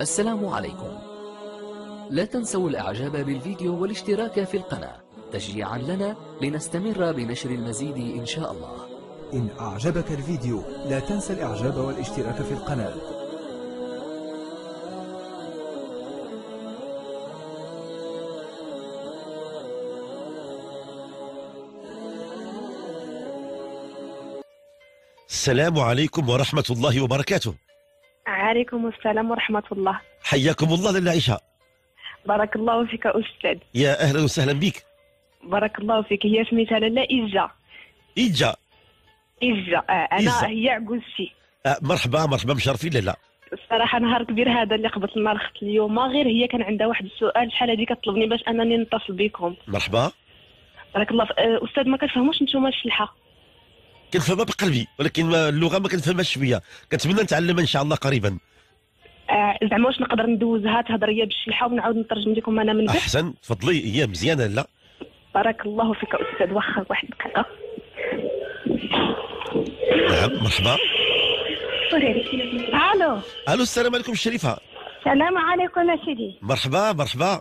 السلام عليكم لا تنسوا الاعجاب بالفيديو والاشتراك في القناة تشجيعا لنا لنستمر بنشر المزيد ان شاء الله إن أعجبك الفيديو لا تنسى الإعجاب والاشتراك في القناة السلام عليكم ورحمة الله وبركاته وعليكم السلام ورحمة الله حياكم الله لاله عيشة بارك الله فيك أستاذ يا أهلا وسهلا بك بارك الله فيك هي سميتها لاله إجا إجا إجا آه أنا إجا. هي عقوزتي آه مرحبا مرحبا مشرفين لالا الصراحه نهار كبير هذا اللي قبلت النهار خت اليوم غير هي كان عندها واحد السؤال شحال هذيك كطلبني باش انني نتصل بكم مرحبا بارك الله آه، استاذ ما كتفهموش أنتم الشلحه كنفهمها بقلبي ولكن اللغه ما كنفهمهاش شويه كنتمنى نتعلمها ان شاء الله قريبا آه زعما واش نقدر ندوزها تهضريه باش بالشلحه ونعاود نترجم لكم انا من بعد احسن تفضلي هي مزيانه لا بارك الله فيك استاذ واخا واحد دقيقه نعم مرحبا الو الو السلام عليكم الشريفه السلام عليكم سيدي مرحبا مرحبا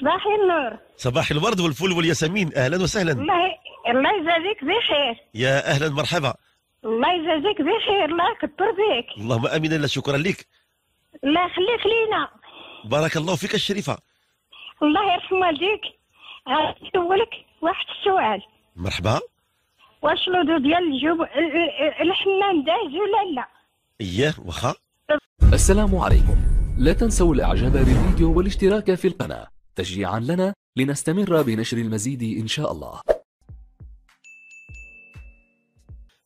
صباح النور صباح الورد والفل والياسمين اهلا وسهلا الله الله يجازيك بخير يا اهلا مرحبا الله يجازيك بخير الله يكثر بك اللهم امين لا شكرا لك الله يخليك لينا بارك الله فيك الشريفه الله يرحم والديك نسولك واحد السؤال مرحبا واش لودو ديال الجب الحمام داز ولا لا اييه واخا السلام عليكم لا تنسوا الاعجاب بالفيديو والاشتراك في القناه تشجيعا لنا لنستمر بنشر المزيد ان شاء الله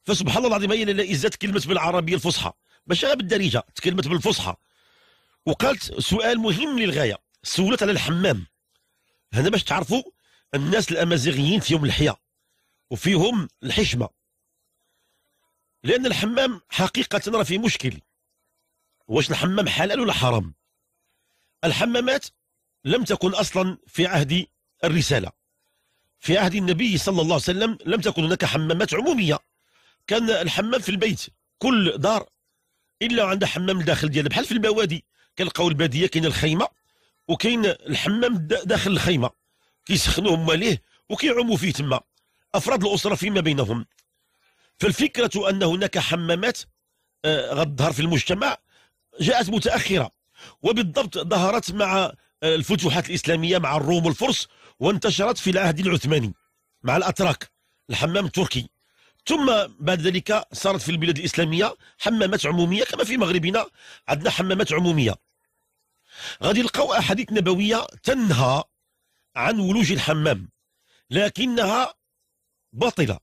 فسبحان الله العظيم هي ازات تكلمت بالعربيه الفصحى ماشي بالدارجه تكلمت بالفصحى وقالت سؤال مهم للغايه سولت على الحمام هنا باش تعرفوا الناس الامازيغيين فيهم الحياه وفيهم الحشمه لان الحمام حقيقه راه فيه مشكل واش الحمام حلال ولا حرام الحمامات لم تكن اصلا في عهد الرساله في عهد النبي صلى الله عليه وسلم لم تكن هناك حمامات عموميه كان الحمام في البيت كل دار الا عندها حمام الداخل ديالها بحال في البوادي كنلقاو الباديه كاين الخيمه وكاين الحمام داخل الخيمه كيسخنوا هما ليه وكيعوموا فيه تما افراد الاسره فيما بينهم فالفكره ان هناك حمامات آه، غتظهر في المجتمع جاءت متاخره وبالضبط ظهرت مع آه، الفتوحات الاسلاميه مع الروم والفرس وانتشرت في العهد العثماني مع الاتراك الحمام التركي ثم بعد ذلك صارت في البلاد الإسلامية حمامات عمومية كما في مغربنا عندنا حمامات عمومية غادي نلقاو أحاديث نبوية تنهى عن ولوج الحمام لكنها باطلة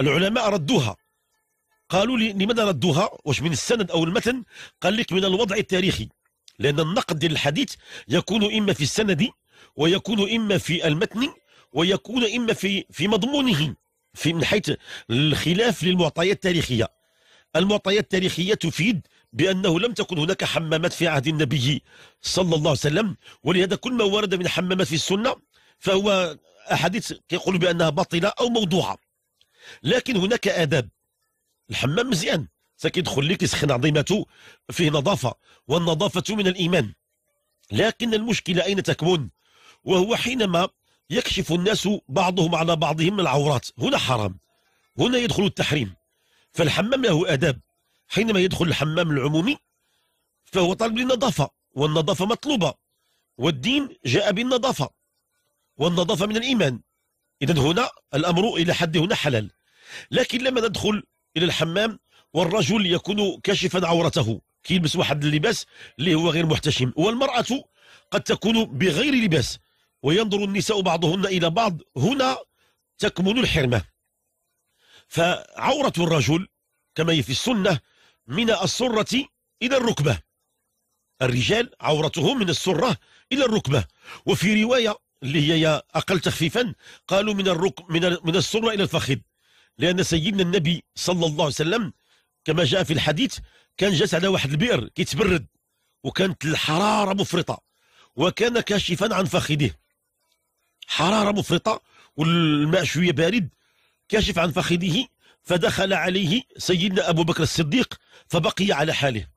العلماء ردوها قالوا لي لماذا ردوها واش من السند أو المتن قال لك من الوضع التاريخي لأن النقد للحديث يكون إما في السند ويكون إما في المتن ويكون إما في في مضمونه في من حيث الخلاف للمعطيات التاريخية المعطيات التاريخية تفيد بأنه لم تكن هناك حمامات في عهد النبي صلى الله عليه وسلم ولهذا كل ما ورد من حمامات في السنة فهو أحاديث يقول بأنها باطلة أو موضوعة لكن هناك آداب الحمام مزيان سكيدخل لك سخن عظيمته فيه نظافة والنظافة من الإيمان لكن المشكلة أين تكمن وهو حينما يكشف الناس بعضهم على بعضهم العورات هنا حرام هنا يدخل التحريم فالحمام له أداب حينما يدخل الحمام العمومي فهو طالب للنظافة والنظافة مطلوبة والدين جاء بالنظافة والنظافة من الإيمان إذا هنا الأمر إلى حد هنا حلال لكن لما ندخل إلى الحمام والرجل يكون كاشفا عورته كيلبس واحد اللباس اللي هو غير محتشم والمرأة قد تكون بغير لباس وينظر النساء بعضهن إلى بعض هنا تكمن الحرمة فعورة الرجل كما هي في السنة من السرة إلى الركبة الرجال عورتهم من السرة إلى الركبة وفي رواية اللي هي أقل تخفيفا قالوا من الرك من من السرة إلى الفخذ لأن سيدنا النبي صلى الله عليه وسلم كما جاء في الحديث كان جالس على واحد البئر كيتبرد وكانت الحرارة مفرطة وكان كاشفا عن فخذه حرارة مفرطة والماء شوية بارد كاشف عن فخذه فدخل عليه سيدنا أبو بكر الصديق فبقي على حاله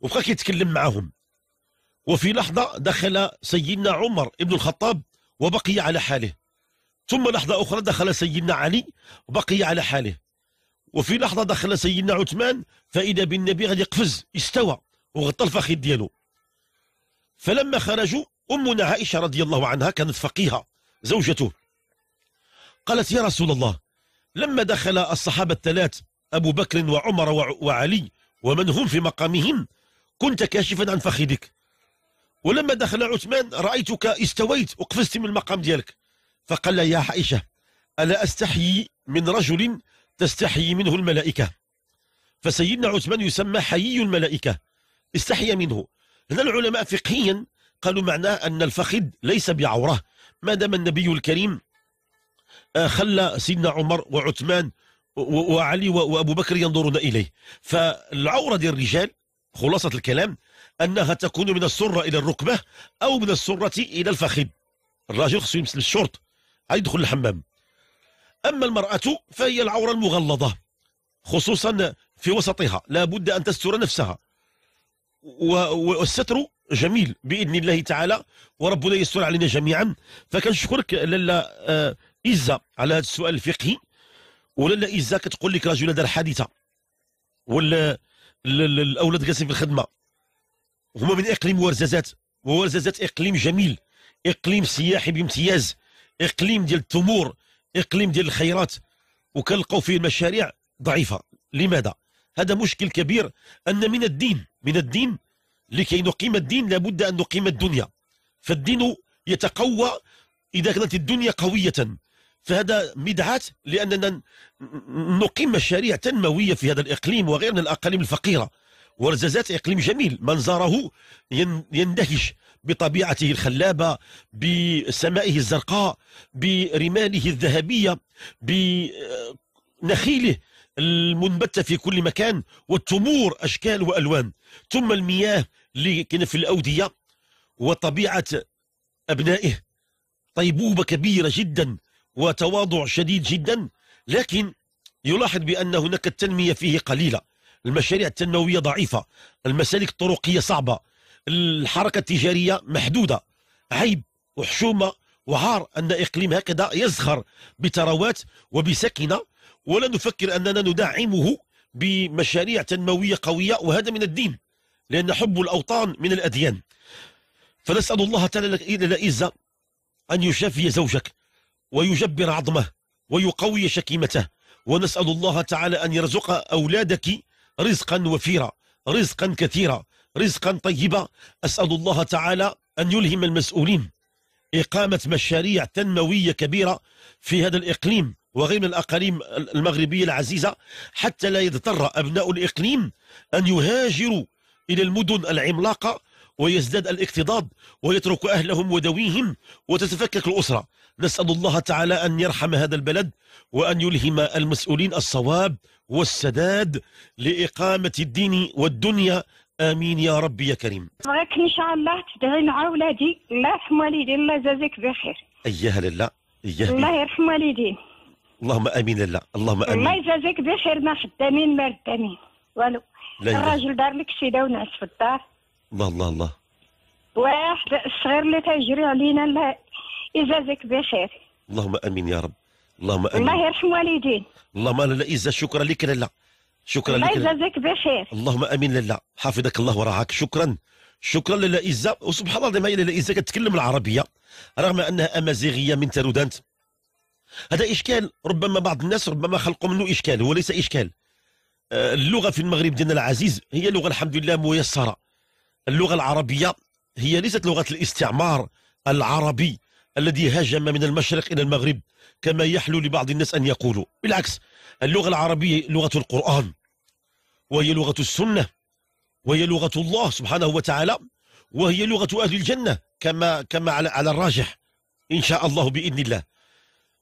وبقى كيتكلم معهم وفي لحظة دخل سيدنا عمر ابن الخطاب وبقي على حاله ثم لحظة أخرى دخل سيدنا علي وبقي على حاله وفي لحظة دخل سيدنا عثمان فإذا بالنبي غادي يقفز استوى وغطى الفخذ ديالو فلما خرجوا أمنا عائشة رضي الله عنها كانت فقيهة زوجته قالت يا رسول الله لما دخل الصحابة الثلاث أبو بكر وعمر وعلي ومن هم في مقامهم كنت كاشفا عن فخذك ولما دخل عثمان رأيتك استويت وقفزت من المقام ديالك فقال يا عائشة ألا أستحيي من رجل تستحيي منه الملائكة فسيدنا عثمان يسمى حيي الملائكة استحيا منه هنا العلماء فقهيا قالوا معناه أن الفخذ ليس بعورة ما دام النبي الكريم آه، خلى سيدنا عمر وعثمان وعلي وأبو بكر ينظرون إليه فالعورة ديال الرجال خلاصة الكلام أنها تكون من السرة إلى الركبة أو من السرة إلى الفخذ الراجل خصو يمسل الشورت عاد يدخل الحمام أما المرأة فهي العورة المغلظة خصوصا في وسطها لا بد أن تستر نفسها والستر جميل باذن الله تعالى وربنا يستر علينا جميعا فكنشكرك لالا ايزا آه، على هذا السؤال الفقهي ولالا ايزا كتقول لك رجل دار حادثه ولا الاولاد جالسين في الخدمه هما من اقليم ورزازات ورزازات اقليم جميل اقليم سياحي بامتياز اقليم ديال التمور اقليم ديال الخيرات وكنلقاو فيه المشاريع ضعيفه لماذا هذا مشكل كبير ان من الدين من الدين لكي نقيم الدين لابد أن نقيم الدنيا فالدين يتقوى إذا كانت الدنيا قوية فهذا مدعاة لأننا نقيم مشاريع تنموية في هذا الإقليم وغير من الأقاليم الفقيرة ورزازات إقليم جميل من زاره يندهش بطبيعته الخلابة بسمائه الزرقاء برماله الذهبية بنخيله المنبتة في كل مكان والتمور أشكال وألوان ثم المياه اللي كان في الأودية وطبيعة أبنائه طيبوبة كبيرة جدا وتواضع شديد جدا لكن يلاحظ بأن هناك التنمية فيه قليلة المشاريع التنموية ضعيفة المسالك الطرقية صعبة الحركة التجارية محدودة عيب وحشومة وعار أن إقليم هكذا يزخر بثروات وبسكنة ولا نفكر أننا ندعمه بمشاريع تنموية قوية وهذا من الدين لأن حب الأوطان من الأديان فنسأل الله تعالى العزة أن يشافي زوجك ويجبر عظمه ويقوي شكيمته ونسأل الله تعالى أن يرزق أولادك رزقا وفيرا رزقا كثيرا رزقا طيبا أسأل الله تعالى أن يلهم المسؤولين إقامة مشاريع تنموية كبيرة في هذا الإقليم وغير من الأقاليم المغربية العزيزة حتى لا يضطر أبناء الإقليم أن يهاجروا إلى المدن العملاقة ويزداد الاكتضاد ويترك أهلهم وذويهم وتتفكك الأسرة نسأل الله تعالى أن يرحم هذا البلد وأن يلهم المسؤولين الصواب والسداد لإقامة الدين والدنيا امين يا ربي يا كريم بغيك ان شاء الله تدعي مع ولادي الله يرحم والدي الله يجازيك بخير اياها لله اياها الله يرحم والدين اللهم امين لله اللهم امين الله يجازيك بخير ما خدامين ما ردامين والو ليلى الراجل دار لك سيده ونعس في الدار الله الله الله واحد الصغير اللي تجري علينا إزازك بخير اللهم امين يا رب اللهم امين الله يرحم والدين اللهم انا لاله شكرا لك لالا شكرا لك الله يجازيك بخير اللهم امين لالا حفظك الله ورعاك شكرا شكرا لالا ايزا وسبحان الله ما هي لاله ايزا كتكلم العربيه رغم انها امازيغيه من تارودانت هذا اشكال ربما بعض الناس ربما خلقوا منه اشكال هو ليس اشكال آه، اللغه في المغرب ديالنا العزيز هي لغه الحمد لله ميسره اللغه العربيه هي ليست لغه الاستعمار العربي الذي هاجم من المشرق الى المغرب كما يحلو لبعض الناس ان يقولوا بالعكس اللغه العربيه لغه القران وهي لغه السنه وهي لغه الله سبحانه وتعالى وهي لغه اهل الجنه كما كما على على الراجح ان شاء الله باذن الله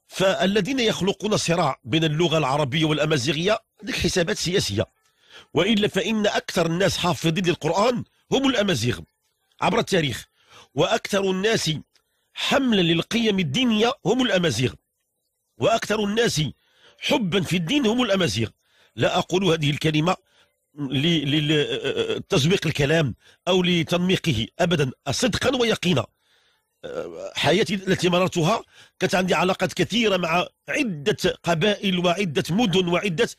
فالذين يخلقون صراع بين اللغة العربية والأمازيغية هذيك حسابات سياسية وإلا فإن أكثر الناس حافظين للقرآن هم الأمازيغ عبر التاريخ وأكثر الناس حملا للقيم الدينية هم الأمازيغ وأكثر الناس حبا في الدين هم الأمازيغ لا أقول هذه الكلمة لتزويق الكلام أو لتنميقه أبدا صدقا ويقينا حياتي التي مررتها كانت عندي علاقات كثيرة مع عدة قبائل وعدة مدن وعدة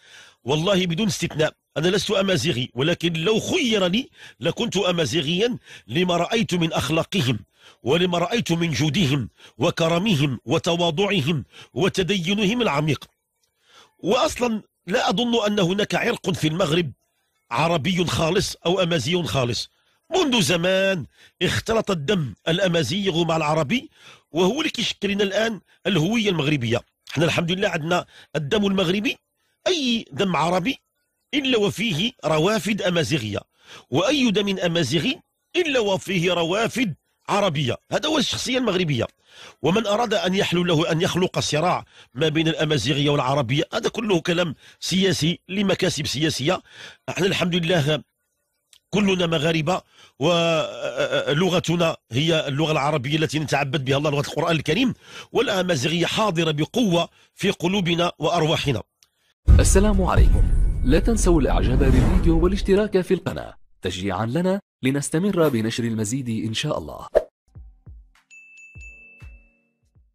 والله بدون استثناء أنا لست أمازيغي ولكن لو خيرني لكنت أمازيغيا لما رأيت من أخلاقهم ولما رأيت من جودهم وكرمهم وتواضعهم وتدينهم العميق وأصلا لا أظن أن هناك عرق في المغرب عربي خالص أو امازيغي خالص منذ زمان اختلط الدم الأمازيغ مع العربي وهو اللي كيشكل لنا الآن الهوية المغربية احنا الحمد لله عندنا الدم المغربي أي دم عربي إلا وفيه روافد أمازيغية وأي دم أمازيغي إلا وفيه روافد عربية هذا هو الشخصية المغربية ومن أراد أن يحلو له أن يخلق صراع ما بين الأمازيغية والعربية هذا كله كلام سياسي لمكاسب سياسية احنا الحمد لله كلنا مغاربة ولغتنا هي اللغة العربية التي نتعبد بها الله لغة القرآن الكريم والأمازيغية حاضرة بقوة في قلوبنا وأرواحنا السلام عليكم لا تنسوا الإعجاب بالفيديو والاشتراك في القناة تشجيعا لنا لنستمر بنشر المزيد إن شاء الله